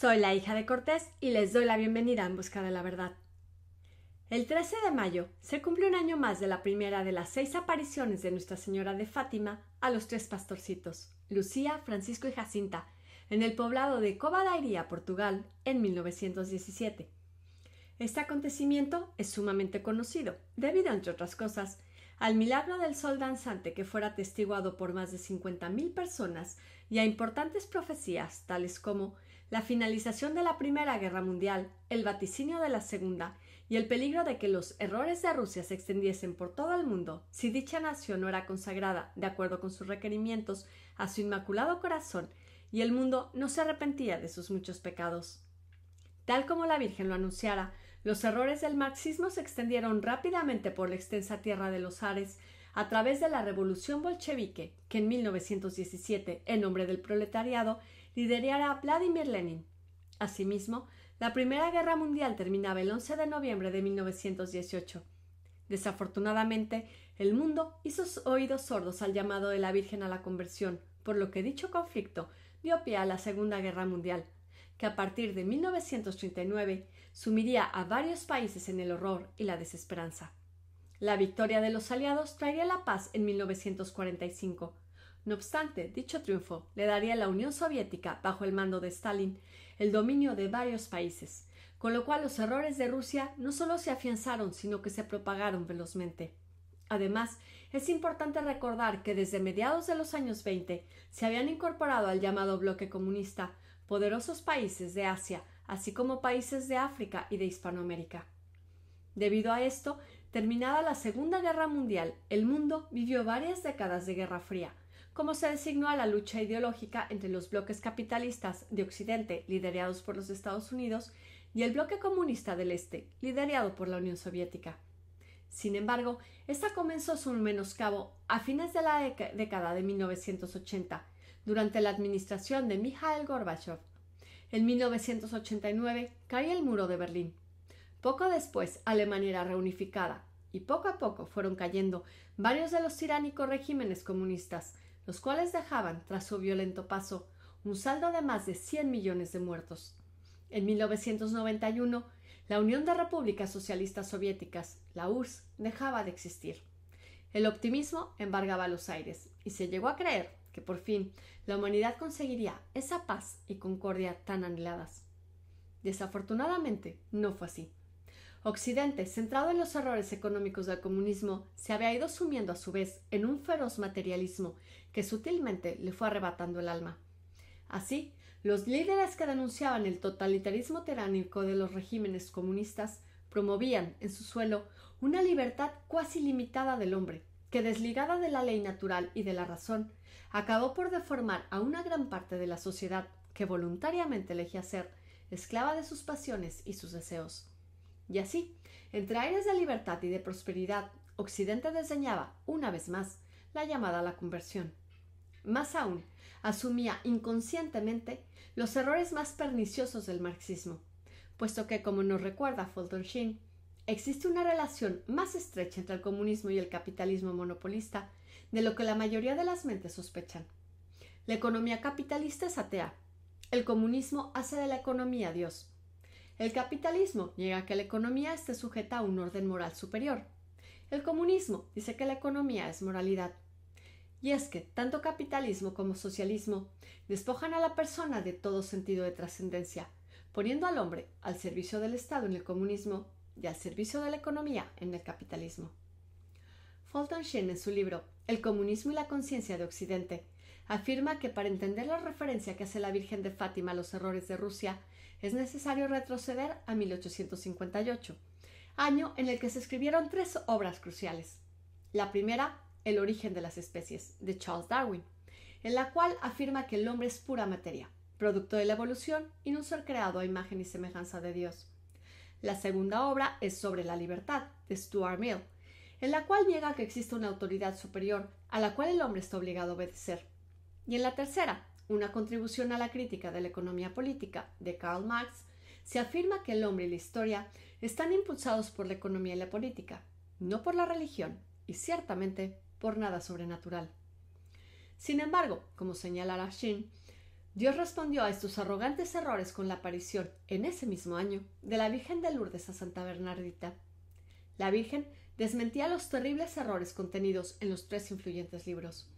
Soy la hija de Cortés y les doy la bienvenida en busca de la verdad. El 13 de mayo se cumple un año más de la primera de las seis apariciones de Nuestra Señora de Fátima a los tres pastorcitos, Lucía, Francisco y Jacinta, en el poblado de Covadairía, Portugal, en 1917. Este acontecimiento es sumamente conocido, debido, entre otras cosas, al milagro del sol danzante que fuera atestiguado por más de 50.000 personas y a importantes profecías, tales como la finalización de la Primera Guerra Mundial, el vaticinio de la Segunda y el peligro de que los errores de Rusia se extendiesen por todo el mundo si dicha nación no era consagrada, de acuerdo con sus requerimientos, a su inmaculado corazón y el mundo no se arrepentía de sus muchos pecados. Tal como la Virgen lo anunciara, los errores del marxismo se extendieron rápidamente por la extensa tierra de los Ares a través de la revolución bolchevique, que en 1917, en nombre del proletariado, liderara a Vladimir Lenin. Asimismo, la Primera Guerra Mundial terminaba el 11 de noviembre de 1918. Desafortunadamente, el mundo hizo oídos sordos al llamado de la Virgen a la conversión, por lo que dicho conflicto dio pie a la Segunda Guerra Mundial, que a partir de 1939 sumiría a varios países en el horror y la desesperanza. La victoria de los aliados traería la paz en 1945. No obstante, dicho triunfo le daría a la Unión Soviética, bajo el mando de Stalin, el dominio de varios países, con lo cual los errores de Rusia no solo se afianzaron, sino que se propagaron velozmente. Además, es importante recordar que desde mediados de los años veinte se habían incorporado al llamado bloque comunista poderosos países de Asia, así como países de África y de Hispanoamérica. Debido a esto, terminada la Segunda Guerra Mundial, el mundo vivió varias décadas de Guerra Fría, como se designó a la lucha ideológica entre los bloques capitalistas de Occidente, liderados por los Estados Unidos, y el bloque comunista del Este, liderado por la Unión Soviética. Sin embargo, esta comenzó su menoscabo a fines de la década de 1980, durante la administración de Mikhail Gorbachev. En 1989 cae el muro de Berlín. Poco después, Alemania era reunificada, y poco a poco fueron cayendo varios de los tiránicos regímenes comunistas, los cuales dejaban, tras su violento paso, un saldo de más de 100 millones de muertos. En 1991, la Unión de Repúblicas Socialistas Soviéticas, la URSS, dejaba de existir. El optimismo embargaba los aires y se llegó a creer que por fin la humanidad conseguiría esa paz y concordia tan anheladas. Desafortunadamente, no fue así. Occidente, centrado en los errores económicos del comunismo, se había ido sumiendo a su vez en un feroz materialismo que sutilmente le fue arrebatando el alma. Así, los líderes que denunciaban el totalitarismo tiránico de los regímenes comunistas promovían en su suelo una libertad cuasi limitada del hombre, que desligada de la ley natural y de la razón, acabó por deformar a una gran parte de la sociedad que voluntariamente elegía ser esclava de sus pasiones y sus deseos. Y así, entre aires de libertad y de prosperidad, Occidente desdeñaba, una vez más, la llamada a la conversión. Más aún, asumía inconscientemente los errores más perniciosos del marxismo, puesto que, como nos recuerda Fulton Sheen, existe una relación más estrecha entre el comunismo y el capitalismo monopolista de lo que la mayoría de las mentes sospechan. La economía capitalista es atea. El comunismo hace de la economía Dios. El capitalismo llega a que la economía esté sujeta a un orden moral superior. El comunismo dice que la economía es moralidad. Y es que tanto capitalismo como socialismo despojan a la persona de todo sentido de trascendencia, poniendo al hombre al servicio del Estado en el comunismo y al servicio de la economía en el capitalismo. Fulton Sheen en su libro El comunismo y la conciencia de Occidente afirma que para entender la referencia que hace la Virgen de Fátima a los errores de Rusia, es necesario retroceder a 1858, año en el que se escribieron tres obras cruciales. La primera, El origen de las especies, de Charles Darwin, en la cual afirma que el hombre es pura materia, producto de la evolución y un ser creado a imagen y semejanza de Dios. La segunda obra es sobre la libertad, de Stuart Mill, en la cual niega que existe una autoridad superior a la cual el hombre está obligado a obedecer. Y en la tercera, una contribución a la crítica de la economía política de Karl Marx, se afirma que el hombre y la historia están impulsados por la economía y la política, no por la religión y ciertamente por nada sobrenatural. Sin embargo, como señala Shin, Dios respondió a estos arrogantes errores con la aparición, en ese mismo año, de la Virgen de Lourdes a Santa Bernardita. La Virgen desmentía los terribles errores contenidos en los tres influyentes libros.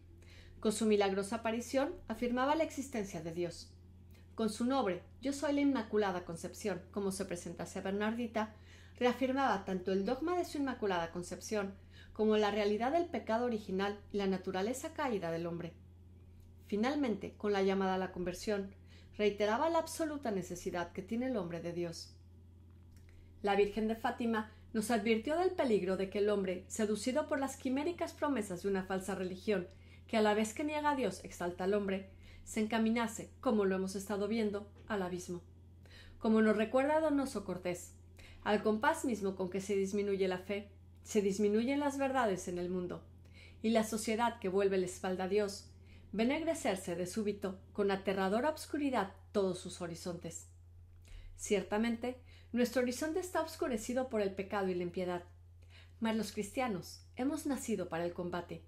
Con su milagrosa aparición afirmaba la existencia de Dios. Con su nombre, Yo soy la Inmaculada Concepción, como se presentase a Bernardita, reafirmaba tanto el dogma de su Inmaculada Concepción como la realidad del pecado original y la naturaleza caída del hombre. Finalmente, con la llamada a la conversión, reiteraba la absoluta necesidad que tiene el hombre de Dios. La Virgen de Fátima nos advirtió del peligro de que el hombre, seducido por las quiméricas promesas de una falsa religión que a la vez que niega a Dios exalta al hombre, se encaminase, como lo hemos estado viendo, al abismo. Como nos recuerda Donoso Cortés, al compás mismo con que se disminuye la fe, se disminuyen las verdades en el mundo, y la sociedad que vuelve la espalda a Dios a de súbito con aterradora obscuridad todos sus horizontes. Ciertamente, nuestro horizonte está obscurecido por el pecado y la impiedad, mas los cristianos hemos nacido para el combate,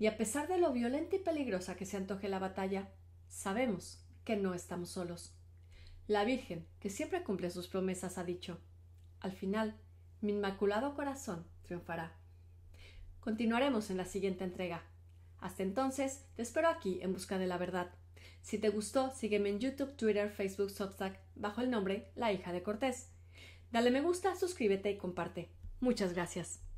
y a pesar de lo violenta y peligrosa que se antoje la batalla, sabemos que no estamos solos. La Virgen, que siempre cumple sus promesas, ha dicho, al final, mi inmaculado corazón triunfará. Continuaremos en la siguiente entrega. Hasta entonces, te espero aquí en busca de la verdad. Si te gustó, sígueme en YouTube, Twitter, Facebook, Substack, bajo el nombre La hija de Cortés. Dale me gusta, suscríbete y comparte. Muchas gracias.